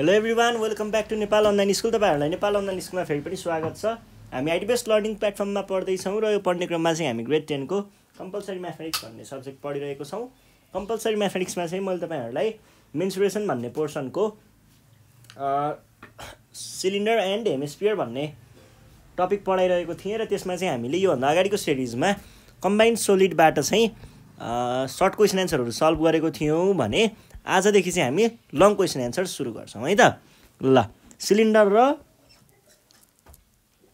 Hello everyone welcome back to Nepal online school तपाईँहरूलाई Nepal online स्कुलमा फेरि पनि स्वागत छ हामी आइडी बेस्ट लर्निङ प्लेटफर्ममा पढ्दैछौँ र यो पढ्ने क्रममा चाहिँ हामी ग्रेड टेनको कम्पलसरी म्याथमेटिक्स भन्ने सब्जेक्ट पढिरहेको छौँ कम्पलसरी म्याथमेटिक्समा चाहिँ मैले तपाईँहरूलाई मेन्सुरेसन भन्ने पोर्सनको सिलिन्डर एन्ड हेमिस्पियर भन्ने टपिक पढाइरहेको थिएँ र त्यसमा चाहिँ हामीले योभन्दा अगाडिको सिरिजमा कम्बाइन्ड सोलिडबाट चाहिँ सर्ट क्वेसन एन्सरहरू सल्भ गरेको थियौँ भने आजदेखि चाहिँ हामी लङ क्वेसन एन्सर सुरु गर्छौँ है त ल सिलिन्डर र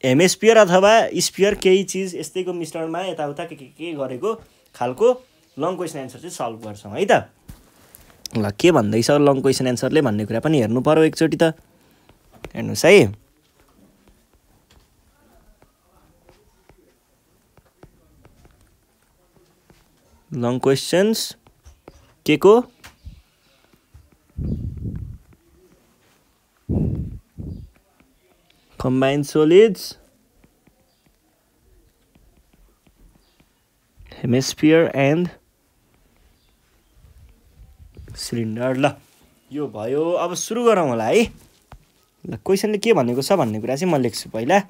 हेमस्पियर अथवा स्पियर केही चिज यस्तैको मिश्रणमा यताउता के के के गरेको खालको लङ क्वेसन एन्सर चाहिँ सल्भ गर्छौँ है त ल के भन्दैछ लङ क्वेसन एन्सरले भन्ने कुरा पनि हेर्नु पऱ्यो एकचोटि त हेर्नुहोस् है लङ क्वेसन्स के को combine solids hemisphere and cylinder ल यो भयो अब सुरु गरौँ होला है ल क्वेसनले के भनेको छ भन्ने कुरा चाहिँ म लेख्छु पहिला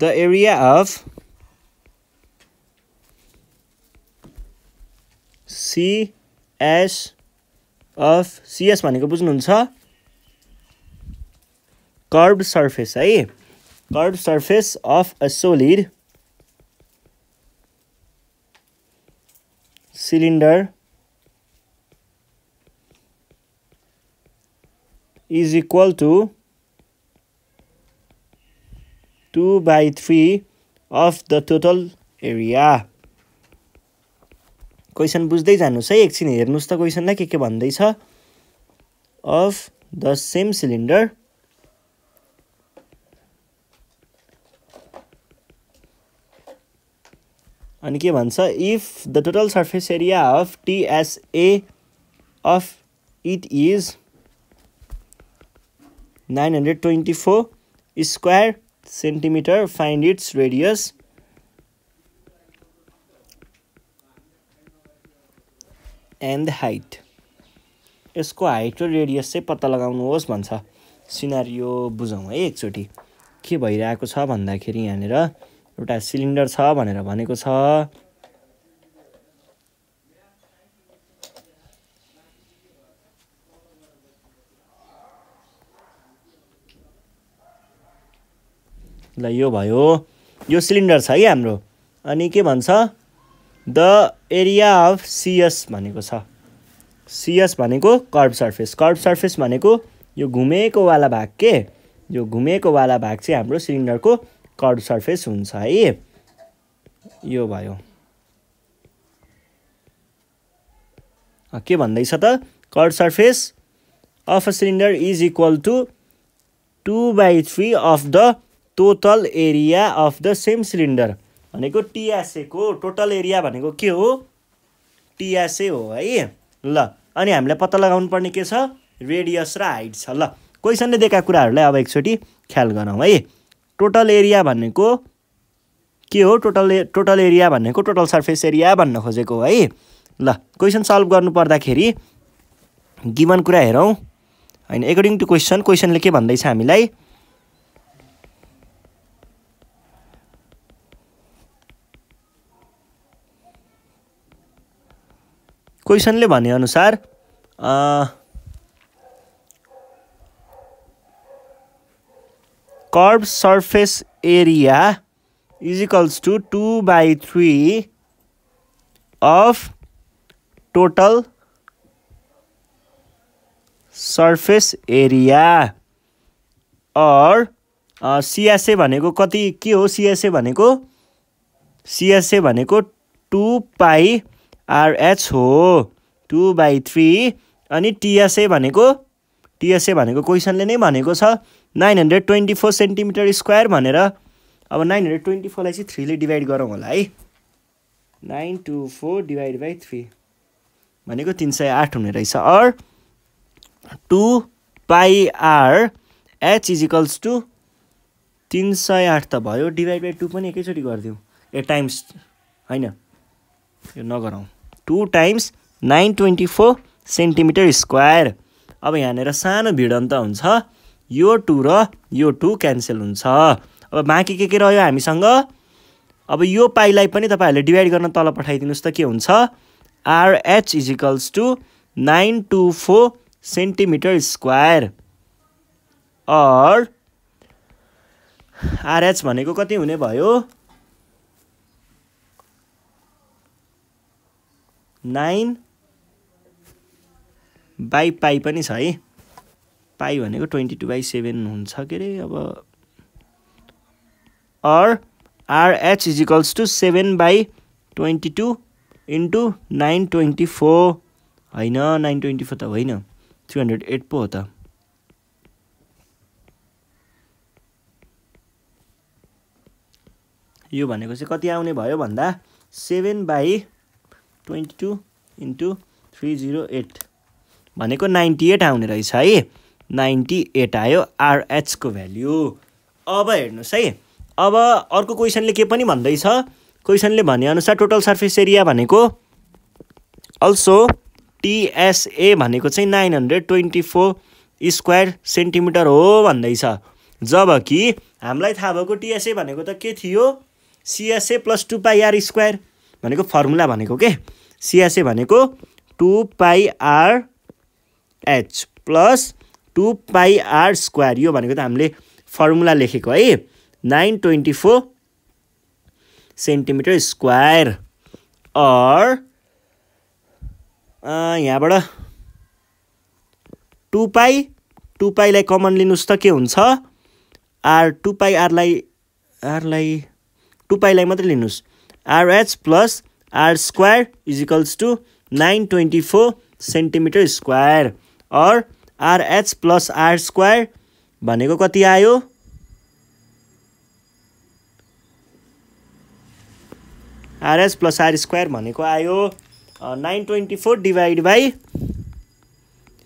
the area of CS of CS भनेको बुझ्नुहुन्छ कर्ब सर्फेस है curve surface of a solid cylinder is equal to two by three of the total area question बुझ्दै जानुहोस् है एकछिन हेर्नुहोस् त क्वेसनलाई के के भन्दैछ अफ द सेम सिलिन्डर अनि के भन्छ if the total surface area of TSA of it is nine hundred twenty four square centimeter find its radius and height यसको हाइट र रेडियस चाहिँ पत्ता लगाउनुहोस् भन्छ सिनारियो बुझौँ है एकचोटि के भइरहेको छ भन्दाखेरि यहाँनिर एउटा सिलिन्डर छ भनेर भनेको छ ल यो भयो यो सिलिन्डर छ है हाम्रो अनि के भन्छ द एरिया अफ सिएस भनेको छ सिएस भनेको कर्भ सर्फेस कर्भ सर्फेस भनेको यो घुमेको वाला भाग के यो घुमेको वाला भाग चाहिँ हाम्रो सिलिन्डरको कर्भ सर्फेस हुन्छ है यो भयो के भन्दैछ त curved surface of a cylinder is equal to two by three of the total area of the same cylinder भनेको को टोटल एरिया भनेको के हो टिआसए हो है ल अनि हामीलाई पत्ता लगाउनु पर्ने के छ रेडियस र हाइट छ ल क्वेसनले दिएका कुराहरूलाई अब एकचोटि ख्याल गरौँ है टोटल एरिया भनेको के हो टोटल टोटल एरिया भनेको टोटल सर्फेस एरिया भन्न खोजेको है ल क्वेसन सल्भ गर्नु पर्दाखेरि गिभन कुरा हेरौँ होइन एकर्डिङ टु क्वेसन क्वेसनले के भन्दैछ हामीलाई क्वेसनले भनेअनुसार curve surface area is equals two by three of total surface area और सीएसए भनेको कति के हो CSA CSA two pi RH हो टु बाई थ्री अनि टिएसए भनेको टिएसए भनेको क्वेसनले नै भनेको छ nine hundred twenty four centimetre square भनेर अब नाइन हन्ड्रेड ट्वेन्टी फोरलाई चाहिँ थ्रीले डिभाइड गरौँ होला है nine two four divide by three भनेको तिन सय आठ हुने रहेछ or two pi r R H is equals to तिन सय आठ त भयो डिभाइड बाई टू पनि एकैचोटि गरिदिउँ ए टाइम्स होइन यो नगरौँ two times nine twenty four centimetre square अब यहाँनिर सानो भिडन्त हुन्छ यो टु र यो टु क्यान्सल हुन्छ अब बाँकी के के रह्यो हामीसँग अब यो पाइलाई पनि तपाईँहरूले डिभाइड गर्न तल पठाइदिनुहोस् त के हुन्छ RH is equals to nine two four centimetre square or RH भनेको कति हुने भयो नाइन बाई पाई पनि छ है पाई भनेको ट्वेन्टी टू बाई सेभेन हुन्छ के अरे अब or RH is equals to seven by twenty two into nine twenty four होइन नाइन ट्वेन्टी फोर त होइन थ्री हन्ड्रेड एट पो हो त यो भनेको चाहिँ कति आउने भयो भन्दा seven by twenty two into three zero eight भनेको नाइन्टी एट आउने रहेछ है नाइन्टी एट आयो आरएचको भ्याल्यु अब हेर्नुहोस् है अब अर्को क्वेसनले के पनि भन्दैछ क्वेसनले भनेअनुसार टोटल सर्फेस एरिया भनेको अल्सो टिएसए भनेको चाहिँ nine hundred twenty four square centimeter हो भन्दैछ जब कि हामीलाई थाहा भएको टिएसए भनेको त के थियो CSA plus pi pi R square भनेको फर्मुला भनेको के सिएसए भनेको two pi R H plus two pi R square यो भनेको त हामीले फर्मुला लेखेको है nine twenty four centimetre square or यहाँबाट टु पाई टु पाईलाई कमन लिनुहोस् त के हुन्छ आर टु पाई आरलाई आरलाई टु पाईलाई मात्रै लिनुहोस् RH plus R square is equals to nine twenty four centimetre square or RH plus R square भनेको कति आयो आरएच प्लस आर स्क्वायर भनेको आयो nine twenty four divide by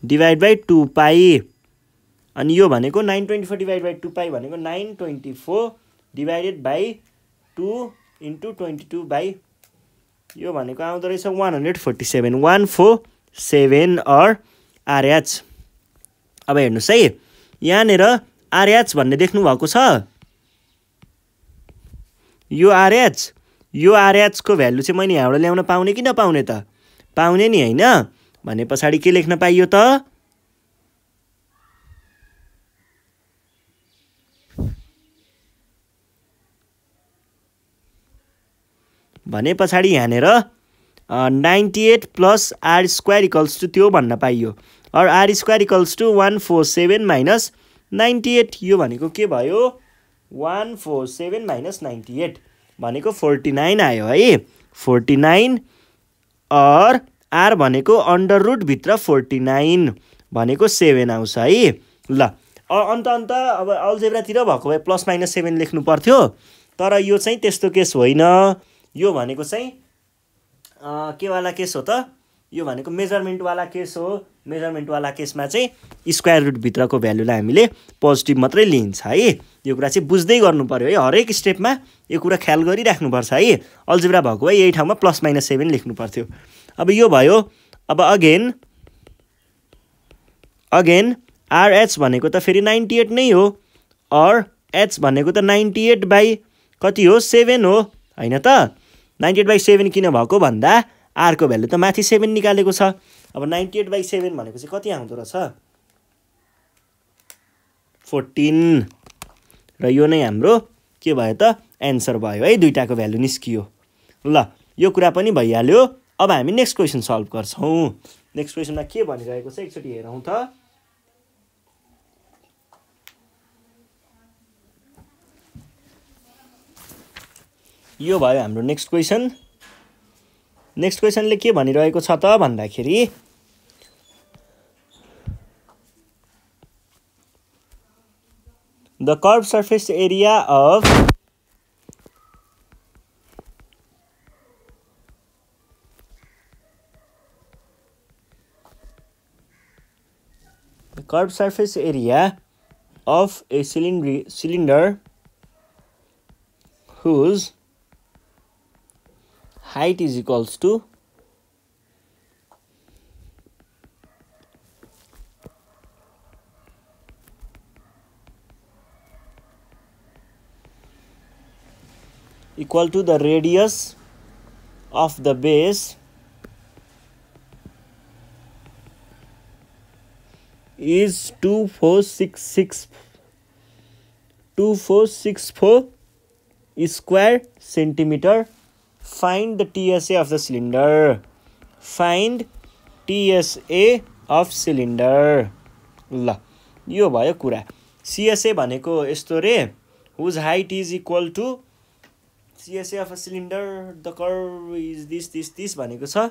divide by two pi अनि यो भनेको nine twenty four divide by two pi भनेको nine twenty four divided by two into twenty two by यो भनेको आउँदो रहेछ one hundred forty seven one four seven or RH अब हेर्नुहोस् है यहाँनिर आरएच भन्ने देख्नुभएको छ यो आरएच यो आरएचको भ्यालु चाहिँ मैले यहाँबाट ल्याउन पाउने कि नपाउने त पाउने नि होइन भने पछाडि के लेख्न पाइयो त भने पछाडि यहाँनिर ninety eight plus R square equals to त्यो भन्न पाइयो अरू R square equals to one four seven minus ninety eight यो भनेको के भयो one four seven minus ninety eight भनेको फोर्टी नाइन आयो है फोर्टी नाइन अर आर भनेको अन्डर रुटभित्र फोर्टी नाइन भनेको सेभेन आउँछ है ल अन्त अन्त अब अल्जेब्रातिर भएको भए प्लस माइनस सेभेन लेख्नु पर्थ्यो तर यो चाहिँ त्यस्तो केस होइन यो भनेको चाहिँ केवाला केस हो त यो भनेको मेजरमेन्टवाला केस हो मेजरमेन्टवाला केसमा चाहिँ स्क्वायर रुटभित्रको भ्यालुलाई हामीले पोजिटिभ मात्रै लिइन्छ है यो कुरा चाहिँ बुझ्दै गर्नु पऱ्यो है हरेक स्टेपमा यो कुरा ख्याल गरिराख्नुपर्छ है अल्जिब्रा भएको है यही ठाउँमा प्लस माइनस सेभेन लेख्नु पर्थ्यो अब यो भयो अब अगेन अगेन आरएच भनेको त फेरि नाइन्टी एट नै हो अर एच भनेको त नाइन्टी एट बाई कति हो सेभेन हो होइन त नाइन्टी एट बाई सेभेन किन भएको भन्दा आरको भ्यालु त माथि सेभेन निकालेको छ अब नाइन्टी एट बाई सेभेन भनेको चाहिँ कति आउँदो रहेछ फोर्टिन र यो नै हाम्रो के भयो त एन्सर भयो है दुइटाको भ्यालु निस्कियो ल यो कुरा पनि भइहाल्यो अब हामी नेक्स्ट क्वेसन सल्भ गर्छौँ नेक्स्ट क्वेसनमा के भनिरहेको छ एकचोटि हेरौँ त यो भयो हाम्रो नेक्स्ट क्वेसन नेक्स्ट क्वेसनले के भनिरहेको छ त भन्दाखेरि the curve surface area of the curve surface area of a cylinder cylinder whose height is equals to equal to the radius of the base is 2466 2464 square centimeter find the TSA of the cylinder. Find TSA of cylinder ल यो भयो कुरा CSA भनेको यस्तो रे whose height is equal to CSA of a cylinder the curve is this this this भनेको छ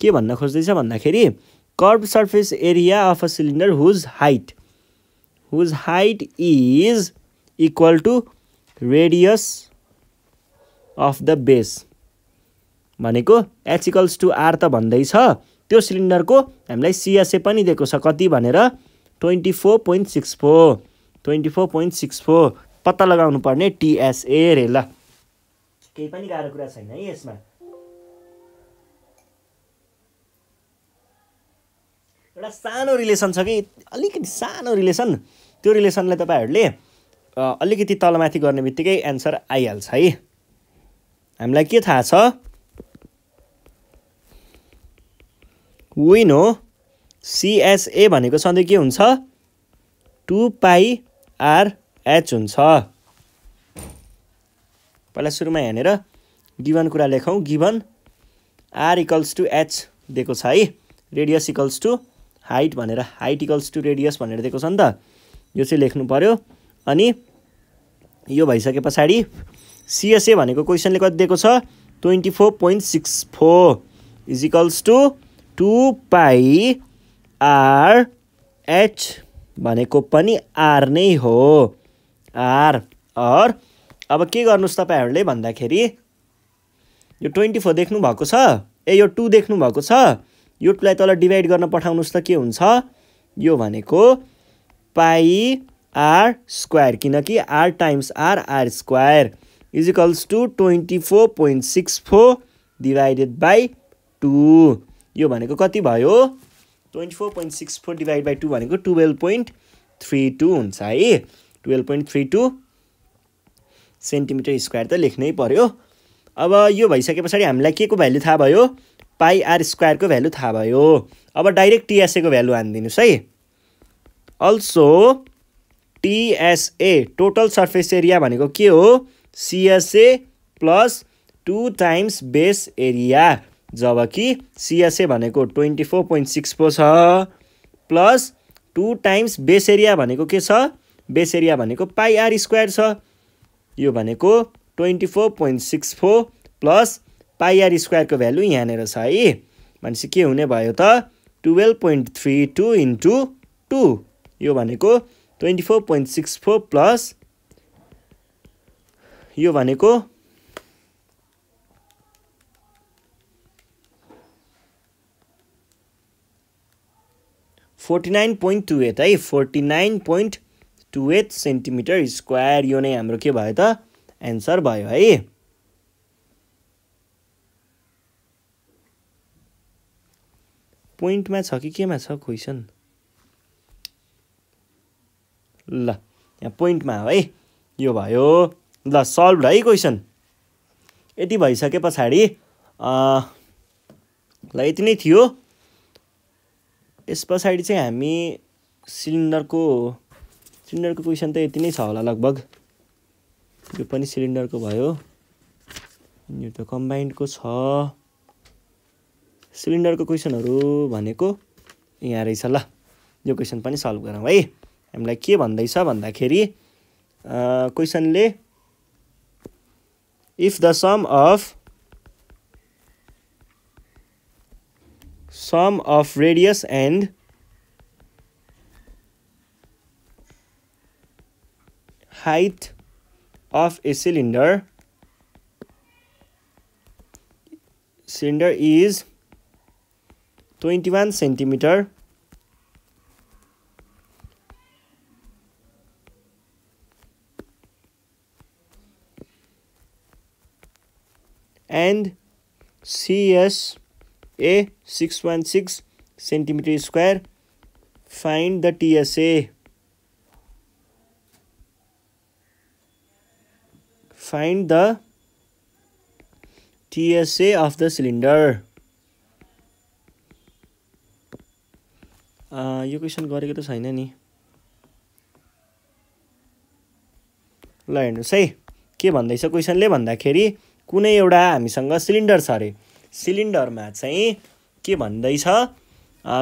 के भन्न खोज्दैछ भन्दाखेरि curve surface area of a cylinder whose height whose height is equal to radius of the base भनेको is equals to are त भन्दैछ त्यो सिलिन्डरको हामीलाई सिएसए पनि दिएको छ कति भनेर twenty four point six four twenty four point six four पत्ता लगाउनु पर्ने टिएसए रे ल केही पनि गाह्रो कुरा छैन है यसमा एउटा सानो रिलेसन छ कि अलिकति सानो रिलेसन त्यो रिलेसनलाई तपाईँहरूले अलिकति तलमाथि गर्ने बित्तिकै एन्सर आइहाल्छ है हामीलाई के थाहा छ विन हो सिएसए भनेको सधैँ के हुन्छ टु पाई आर एच हुन्छ पहिला सुरुमा यहाँनिर गिभन कुरा लेखौँ given R equals to H दिएको छ है रेडियस इक्वल्स टु हाइट भनेर हाइट इक्वल्स टु रेडियस भनेर दिएको छ नि त यो चाहिँ लेख्नु पऱ्यो अनि यो भइसके पछाडि सिएसए भनेको क्वेसनले कति दिएको छ twenty four point six four is equals to two pi R H भनेको पनि आर नै हो आर अर अब के गर्नुहोस् तपाईँहरूले भन्दाखेरि यो ट्वेन्टी फोर देख्नुभएको छ ए यो टू देख्नुभएको छ यो टूलाई तल डिभाइड गर्न पठाउनुहोस् त के हुन्छ यो भनेको पाई आर स्क्वायर किनकि R times R R square is equals to twenty four point six four divided by two यो भनेको कति भयो twenty four point six four divide by two भनेको टुवेल्भ पोइन्ट थ्री टू हुन्छ है twelve point three two centimeter square त लेख्नै पऱ्यो अब यो भइसके पछाडि हामीलाई के को भ्यालु थाहा भयो पाई आर स्क्वायरको भ्यालु थाहा भयो अब डाइरेक्ट टिएसएको भ्यालु हानिदिनुहोस् है also TSA total surface area भनेको के हो CSA plus two times base area जबकि सिएसए भनेको ट्वेन्टी फोर पोइन्ट सिक्स पो छ plus two times base area भनेको के छ बेस एरिया भनेको पाइआर स्क्वायर छ यो भनेको twenty four point six four plus pi R स्क्वायरको भ्यालु यहाँनिर छ है भनेपछि के हुने भयो त twelve point three two into two यो भनेको twenty four point six four plus यो भनेको forty nine point two eight है forty nine point two eight centimeter square यो नै हाम्रो के भयो त एन्सर भयो है पोइन्टमा छ कि केमा छ क्वेसन ल यहाँ पोइन्टमा हो है यो भयो ल सल्भ है क्वेसन यति भइसके पछाडि ल यति नै थियो यस पछाडि चाहिँ हामी सिलिन्डरको सिलिन्डरको क्वेसन त यति नै छ होला लगभग यो पनि सिलिन्डरको भयो यो त कम्बाइन्डको छ सिलिन्डरको क्वेसनहरू भनेको यहाँ रहेछ ल यो क्वेसन पनि सल्भ गरौँ है हामीलाई के भन्दैछ भन्दाखेरि क्वेसनले if the sum of sum of radius and height of a cylinder cylinder is 21 centimeter cylinder uh, यो गरेको त छैन नि ल हेर्नुहोस् है के भन्दैछ क्वेसनले भन्दाखेरि कुनै एउटा हामीसँग सिलिन्डर छ अरे सिलिन्डरमा चाहिँ के भन्दैछ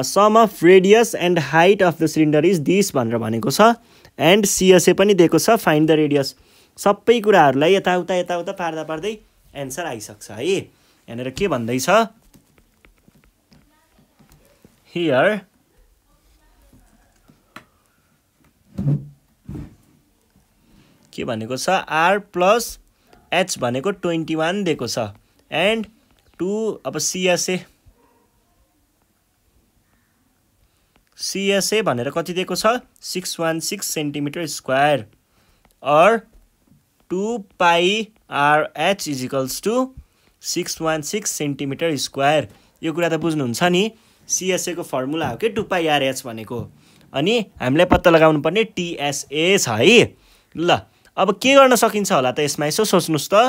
sum of radius and height of the cylinder is this भनेर भनेको छ एन्ड सिएसए पनि दिएको छ फाइन्ड द रेडियस सबै कुराहरूलाई यताउता यताउता पार्दा पार्दै एन्सर आइसक्छ है यहाँनिर के भन्दैछ हियर के भनेको छ आर प्लस एच भनेको ट्वेन्टी वान दिएको छ एन्ड टु अब सिएसए सिएसए भनेर कति दिएको छ six one six centimeter square or two pi RH is equals to six one six centimeter square यो कुरा त बुझ्नुहुन्छ नि सिएसएको फर्मुला हो कि टु पाइ आरएच भनेको अनि हामीलाई पत्ता लगाउनु पर्ने टिएसए छ है ल अब के गर्न सकिन्छ होला त यसमा यसो सोच्नुहोस् त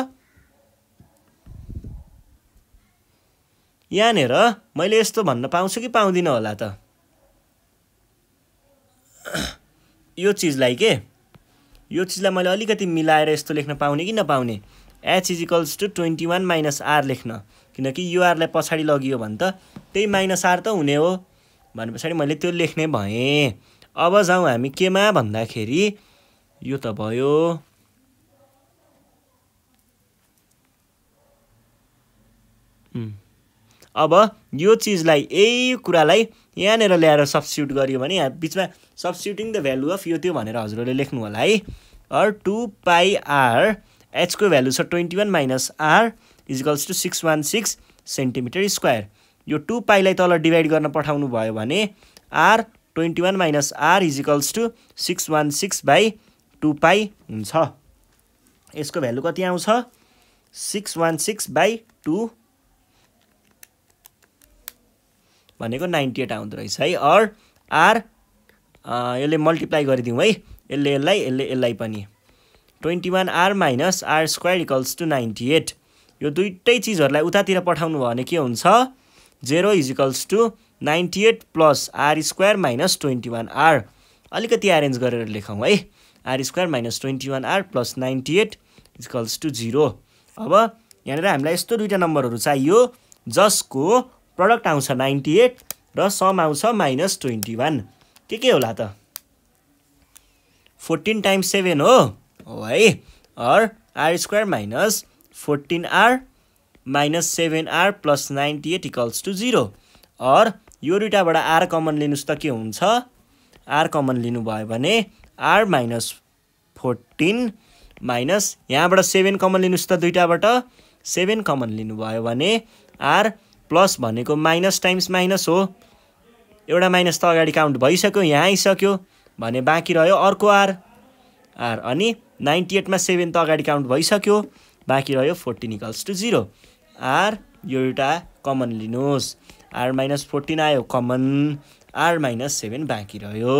यहाँनिर मैले यस्तो भन्न पाउँछु कि पाउँदिनँ होला त यो चिजलाई के यो चिजलाई मैले अलिकति मिलाएर यस्तो लेख्न पाउने कि नपाउने H is equals to twenty one minus R लेख्न किनकि युआरलाई पछाडि लगियो भने त त्यही माइनस आर त हुने हो भने पछाडि मैले त्यो लेख्ने भएँ अब जाउँ हामी केमा भन्दाखेरि यो त भयो अब यो चिजलाई यही कुरालाई यहाँनिर ल्याएर सब्सिट्युट गरियो भने यहाँ बिचमा सब्सिट्युटिङ द भ्यालु अफ यो त्यो भनेर हजुरहरूले लेख्नु होला है अर टु पाई आर एचको भ्यालु छ twenty one minus R is equals to six one six centimeter square यो टु पाइलाई तल डिभाइड गर्न पठाउनु भयो भने R twenty one minus R is equals to six one six by two pi हुन्छ यसको भ्यालु कति आउँछ six one six by two भनेको नाइन्टी एट आउँदो रहेछ है अर आर यसले मल्टिप्लाई गरिदिउँ है यसले यसलाई यसले यसलाई पनि twenty one R minus R square equals to ninety eight यो दुइटै चिजहरूलाई उतातिर पठाउनु भयो भने के हुन्छ zero is equals to ninety eight plus R square minus twenty one R अलिकति एरेन्ज गरेर लेखौँ है R square minus twenty one R plus ninety eight is equals to zero अब यहाँनिर हामीलाई यस्तो दुइटा नम्बरहरू चाहियो जसको प्रडक्ट आउँछ नाइन्टी एट र सम आउँछ माइनस ट्वेन्टी वान के के होला त फोर्टिन टाइम्स सेभेन हो है or R square minus fourteen R minus seven R plus ninety eight equals to zero or यो दुइटाबाट आर कमन लिनुहोस् त के हुन्छ आर कमन लिनुभयो भने आर माइनस फोर्टिन माइनस यहाँबाट सेभेन कमन लिनुहोस् त दुइटाबाट सेभेन कमन लिनुभयो भने आर प्लस भनेको माइनस टाइम्स माइनस हो एउटा माइनस त अगाडि काउन्ट भइसक्यो यहाँ आइसक्यो भने बाँकी रह्यो अर्को आर आर अनि नाइन्टी एटमा सेभेन त अगाडि काउन्ट भइसक्यो बाँकी रह्यो fourteen equals to zero R यो एउटा कमन लिनुहोस् आर माइनस फोर्टिन आयो कमन आर माइनस सेभेन बाँकी रह्यो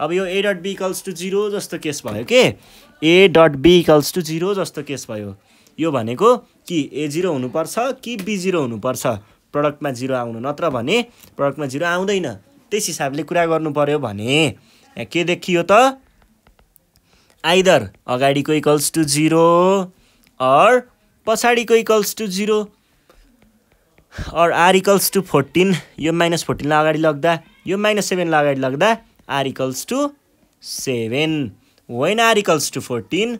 अब यो A dot B equals to zero जस्तो केस भयो के A dot B equals to zero जस्तो केस भयो यो भनेको कि ए जिरो हुनुपर्छ कि बी जिरो हुनुपर्छ प्रडक्टमा जिरो आउनु नत्र भने प्रडक्टमा जिरो आउँदैन त्यस हिसाबले कुरा गर्नु पऱ्यो भने यहाँ के देखियो त आइदर अगाडिको इक्वल्स टु जिरो अर पछाडिको equals to zero or R equals to fourteen यो माइनस फोर्टिनलाई अगाडि लग्दा यो माइनस सेभेनलाई अगाडि लग्दा R equals to seven when R equals to fourteen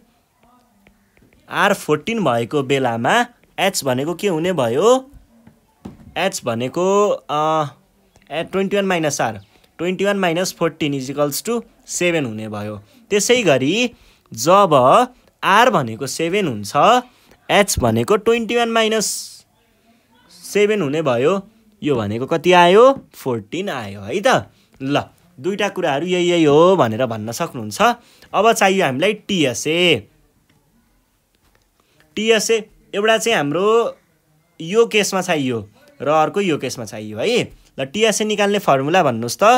R fourteen भएको बेलामा एच भनेको के हुने भयो एच भनेको ए twenty one minus R twenty one minus fourteen is equals to seven हुने भयो त्यसै गरी जब आर भनेको सेभेन हुन्छ एच भनेको ट्वेन्टी वान माइनस सेभेन हुने भयो यो भनेको कति आयो फोर्टिन आयो है त ल दुईवटा कुराहरू यही यही हो भनेर भन्न सक्नुहुन्छ अब चाहियो हामीलाई टिएसए टिएसए एउटा चाहिँ हाम्रो यो केसमा चाहियो र अर्को यो केसमा चाहियो है ल टिएसए निकाल्ने फर्मुला भन्नुहोस् त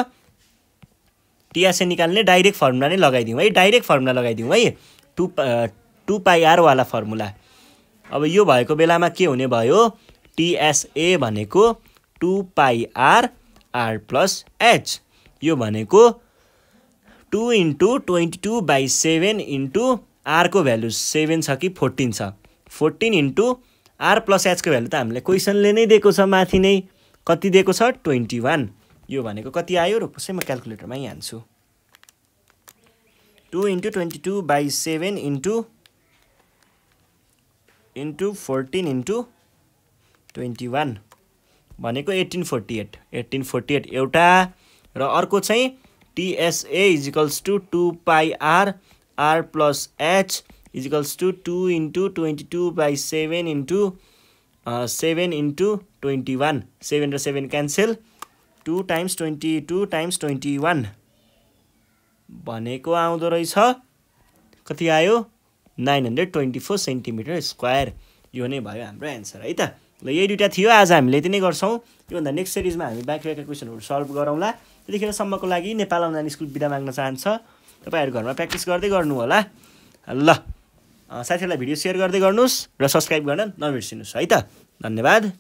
टिएसए निकाल्ने डाइरेक्ट फर्मुला नै लगाइदिउँ है डाइरेक्ट फर्मुला लगाइदिउँ है टु टु पाइआरवाला फर्मुला अब यो भएको बेलामा के हुने भयो टिएसए भनेको two pi r r plus h यो भनेको two into twenty two by seven into आरको भ्यालु सेभेन छ कि फोर्टिन छ फोर्टिन इन्टु आर प्लस एचको भ्यालु त हामीलाई क्वेसनले नै दिएको छ माथि नै कति दिएको छ ट्वेन्टी वान यो भनेको कति आयो र कसै म क्यालकुलेटरमा हान्छु two into twenty two by seven into into fourteen into twenty one भनेको eighteen forty eight eighteen forty eight एउटा र अर्को चाहिँ TSA equals to two pi r r plus h equals two two into twenty two by seven into seven into twenty one seven र seven cancel two times twenty two times twenty one भनेको आउँदो रहेछ कति आयो nine hundred twenty four centimetre square यो नै भयो हाम्रो एन्सर है त ल यही दुइटा थियो आज हामीले यति नै गर्छौँ योभन्दा नेक्स्ट सिरिजमा हामी बाँकी रहेका क्वेसनहरू सल्भ गरौँला त्यतिखेरसम्मको लागि नेपाल अनलाइन स्कुल बिदा माग्न चाहन्छ तपाईँहरू घरमा प्र्याक्टिस गर्दै गर्नु होला ल साथीहरूलाई भिडियो सेयर गर्दै गर्नुहोस् र सब्सक्राइब गर्न नबिर्सिनुहोस् है त धन्यवाद